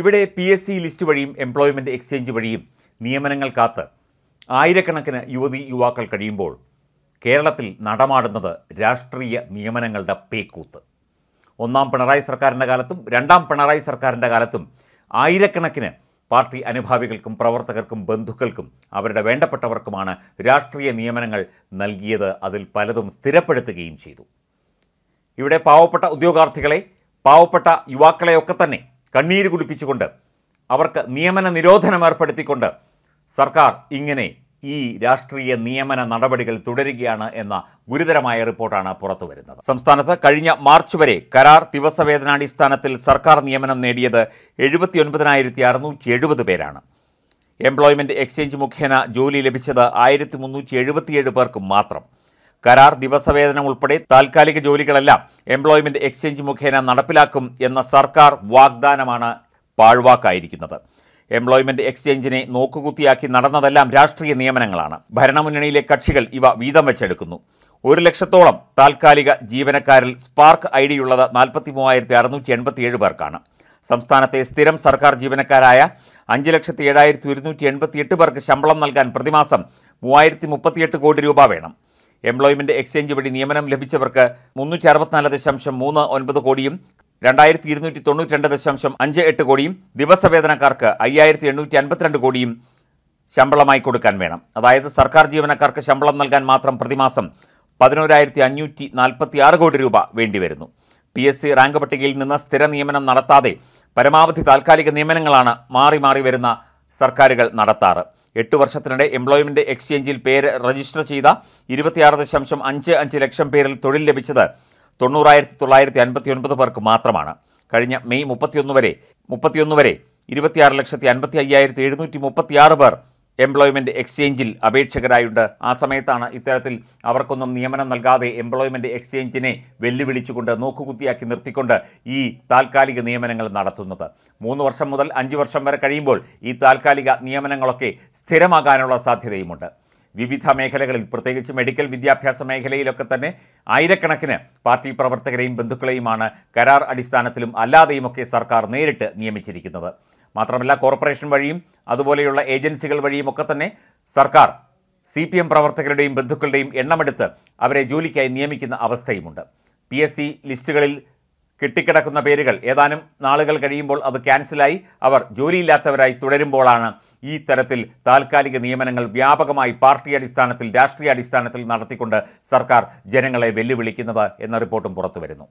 ഇവിടെ P S C list വഴിയും employment exchange വഴിയും നിയമനങ്ങൾ കാത്ത് ആയിരക്കണക്കിന് യുവതി യുവാക്കൾ കഴിയുമ്പോൾ കേരളത്തിൽ നടമാടുന്നത് രാഷ്ട്രീയ നിയമനങ്ങളുടെ പേക്കൂത്ത് ഒന്നാം പിണറായി സർക്കാരിൻ്റെ കാലത്തും രണ്ടാം പിണറായി സർക്കാരിൻ്റെ കാലത്തും ആയിരക്കണക്കിന് പാർട്ടി അനുഭാവികൾക്കും പ്രവർത്തകർക്കും ബന്ധുക്കൾക്കും അവരുടെ വേണ്ടപ്പെട്ടവർക്കുമാണ് രാഷ്ട്രീയ നിയമനങ്ങൾ നൽകിയത് അതിൽ പലതും സ്ഥിരപ്പെടുത്തുകയും ചെയ്തു ഇവിടെ പാവപ്പെട്ട ഉദ്യോഗാർത്ഥികളെ പാവപ്പെട്ട യുവാക്കളെയൊക്കെ തന്നെ കണ്ണീര് കുടിപ്പിച്ചുകൊണ്ട് അവർക്ക് നിയമന നിരോധനം ഏർപ്പെടുത്തിക്കൊണ്ട് സർക്കാർ ഇങ്ങനെ ഈ രാഷ്ട്രീയ നിയമന നടപടികൾ തുടരുകയാണ് എന്ന ഗുരുതരമായ റിപ്പോർട്ടാണ് പുറത്തു വരുന്നത് സംസ്ഥാനത്ത് കഴിഞ്ഞ മാർച്ച് വരെ കരാർ ദിവസവേതനാടിസ്ഥാനത്തിൽ സർക്കാർ നിയമനം നേടിയത് എഴുപത്തിയൊൻപതിനായിരത്തി അറുന്നൂറ്റി എഴുപത് പേരാണ് എംപ്ലോയ്മെൻറ്റ് എക്സ്ചേഞ്ച് മുഖേന ജോലി ലഭിച്ചത് ആയിരത്തി മുന്നൂറ്റി എഴുപത്തിയേഴ് പേർക്ക് മാത്രം കരാർ ദിവസവേതനം ഉൾപ്പെടെ താൽക്കാലിക ജോലികളെല്ലാം എംപ്ലോയ്മെന്റ് എക്സ്ചേഞ്ച് മുഖേന നടപ്പിലാക്കും എന്ന സർക്കാർ വാഗ്ദാനമാണ് പാഴ്വാക്കായിരിക്കുന്നത് എംപ്ലോയ്മെന്റ് എക്സ്ചേഞ്ചിനെ നോക്കുകുത്തിയാക്കി നടന്നതെല്ലാം രാഷ്ട്രീയ നിയമനങ്ങളാണ് ഭരണമുന്നണിയിലെ കക്ഷികൾ ഇവ വീതം വെച്ചെടുക്കുന്നു ഒരു ലക്ഷത്തോളം താൽക്കാലിക ജീവനക്കാരിൽ സ്പാർക്ക് ഐ ഡിയുള്ളത് നാൽപ്പത്തി മൂവായിരത്തി അറുന്നൂറ്റി എൺപത്തിയേഴ് പേർക്കാണ് സംസ്ഥാനത്തെ സ്ഥിരം സർക്കാർ ജീവനക്കാരായ അഞ്ച് ലക്ഷത്തി ഏഴായിരത്തി ഒരുന്നൂറ്റി എൺപത്തിയെട്ട് പേർക്ക് ശമ്പളം നൽകാൻ പ്രതിമാസം മൂവായിരത്തി മുപ്പത്തിയെട്ട് കോടി രൂപ വേണം എംപ്ലോയ്മെന്റ് എക്സ്ചേഞ്ച് വഴി നിയമനം ലഭിച്ചവർക്ക് മുന്നൂറ്റി അറുപത്തിനാല് ദശാംശം മൂന്ന് ഒൻപത് കോടിയും രണ്ടായിരത്തി ഇരുന്നൂറ്റി തൊണ്ണൂറ്റി രണ്ട് ദശാംശം അഞ്ച് എട്ട് കോടിയും ദിവസവേതനക്കാർക്ക് അയ്യായിരത്തി എണ്ണൂറ്റി അൻപത്തിരണ്ട് കോടിയും ശമ്പളമായി കൊടുക്കാൻ വേണം അതായത് സർക്കാർ ജീവനക്കാർക്ക് ശമ്പളം നൽകാൻ മാത്രം പ്രതിമാസം പതിനോരായിരത്തി അഞ്ഞൂറ്റി നാൽപ്പത്തി ആറ് കോടി രൂപ വേണ്ടിവരുന്നു പി എസ് സി റാങ്ക് പട്ടികയിൽ നിന്ന് സ്ഥിര നിയമനം നടത്താതെ പരമാവധി താൽക്കാലിക നിയമനങ്ങളാണ് മാറി മാറി വരുന്ന സർക്കാരുകൾ നടത്താറ് എട്ട് വർഷത്തിനിടെ എംപ്ലോയ്മെന്റ് എക്സ്ചേഞ്ചിൽ പേര് രജിസ്റ്റർ ചെയ്ത ഇരുപത്തിയാറ് ദശാംശം അഞ്ച് അഞ്ച് ലക്ഷം പേരിൽ തൊഴിൽ ലഭിച്ചത് തൊണ്ണൂറായിരത്തി തൊള്ളായിരത്തി അൻപത്തി ഒൻപത് പേർക്ക് മാത്രമാണ് കഴിഞ്ഞ മെയ് മുപ്പത്തിയൊന്ന് വരെ മുപ്പത്തിയൊന്ന് വരെ ഇരുപത്തിയാറ് ലക്ഷത്തി അൻപത്തി അയ്യായിരത്തി എഴുന്നൂറ്റി മുപ്പത്തിയാറ് പേർ എംപ്ലോയ്മെൻ്റ് എക്സ്ചേഞ്ചിൽ അപേക്ഷകരായുണ്ട് ആ സമയത്താണ് ഇത്തരത്തിൽ അവർക്കൊന്നും നിയമനം നൽകാതെ എംപ്ലോയ്മെൻ്റ് എക്സ്ചേഞ്ചിനെ വെല്ലുവിളിച്ചുകൊണ്ട് നോക്കുകുത്തിയാക്കി നിർത്തിക്കൊണ്ട് ഈ താൽക്കാലിക നിയമനങ്ങൾ നടത്തുന്നത് മൂന്ന് വർഷം മുതൽ അഞ്ച് വർഷം വരെ കഴിയുമ്പോൾ ഈ താൽക്കാലിക നിയമനങ്ങളൊക്കെ സ്ഥിരമാകാനുള്ള സാധ്യതയുമുണ്ട് വിവിധ മേഖലകളിൽ പ്രത്യേകിച്ച് മെഡിക്കൽ വിദ്യാഭ്യാസ മേഖലയിലൊക്കെ തന്നെ ആയിരക്കണക്കിന് പാർട്ടി പ്രവർത്തകരെയും ബന്ധുക്കളെയുമാണ് കരാർ അടിസ്ഥാനത്തിലും അല്ലാതെയുമൊക്കെ സർക്കാർ നേരിട്ട് നിയമിച്ചിരിക്കുന്നത് മാത്രമല്ല കോർപ്പറേഷൻ വഴിയും അതുപോലെയുള്ള ഏജൻസികൾ വഴിയും ഒക്കെ തന്നെ സർക്കാർ സി പി എം പ്രവർത്തകരുടെയും ബന്ധുക്കളുടെയും എണ്ണമെടുത്ത് അവരെ ജോലിക്കായി നിയമിക്കുന്ന അവസ്ഥയുമുണ്ട് പി എസ് സി ലിസ്റ്റുകളിൽ കെട്ടിക്കിടക്കുന്ന പേരുകൾ ഏതാനും നാളുകൾ കഴിയുമ്പോൾ അത് ക്യാൻസലായി അവർ ജോലിയില്ലാത്തവരായി തുടരുമ്പോഴാണ് ഈ തരത്തിൽ താൽക്കാലിക നിയമനങ്ങൾ വ്യാപകമായി പാർട്ടി അടിസ്ഥാനത്തിൽ രാഷ്ട്രീയ അടിസ്ഥാനത്തിൽ നടത്തിക്കൊണ്ട് സർക്കാർ ജനങ്ങളെ വെല്ലുവിളിക്കുന്നത് എന്ന റിപ്പോർട്ടും പുറത്തുവരുന്നു